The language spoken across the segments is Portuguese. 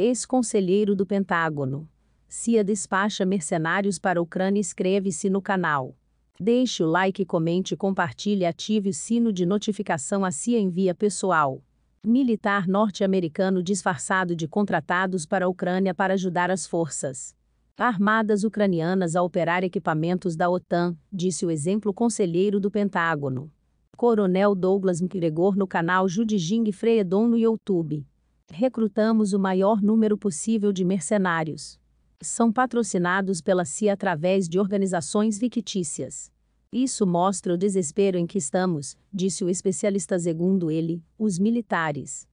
ex-conselheiro do Pentágono. CIA despacha mercenários para a Ucrânia. Inscreve-se no canal. Deixe o like, comente, compartilhe, ative o sino de notificação. A CIA envia pessoal militar norte-americano disfarçado de contratados para a Ucrânia para ajudar as forças armadas ucranianas a operar equipamentos da OTAN, disse o exemplo conselheiro do Pentágono. Coronel Douglas McGregor no canal Judijing Freedom no YouTube recrutamos o maior número possível de mercenários. São patrocinados pela CIA através de organizações fictícias. Isso mostra o desespero em que estamos, disse o especialista segundo ele, os militares.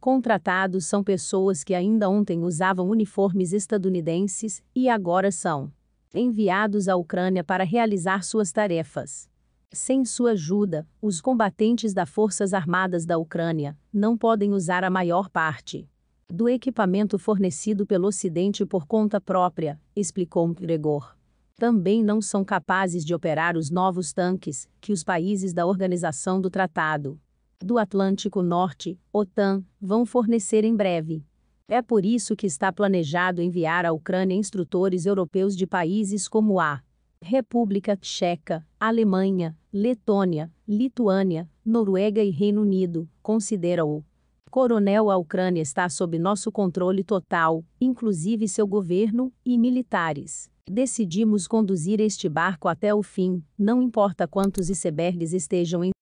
Contratados são pessoas que ainda ontem usavam uniformes estadunidenses e agora são enviados à Ucrânia para realizar suas tarefas. Sem sua ajuda, os combatentes das Forças Armadas da Ucrânia não podem usar a maior parte do equipamento fornecido pelo Ocidente por conta própria, explicou Gregor. Também não são capazes de operar os novos tanques que os países da Organização do Tratado do Atlântico Norte, OTAN, vão fornecer em breve. É por isso que está planejado enviar à Ucrânia instrutores europeus de países como a República Tcheca, Alemanha, Letônia, Lituânia, Noruega e Reino Unido, considera-o. Coronel, a Ucrânia está sob nosso controle total, inclusive seu governo e militares. Decidimos conduzir este barco até o fim, não importa quantos icebergs estejam em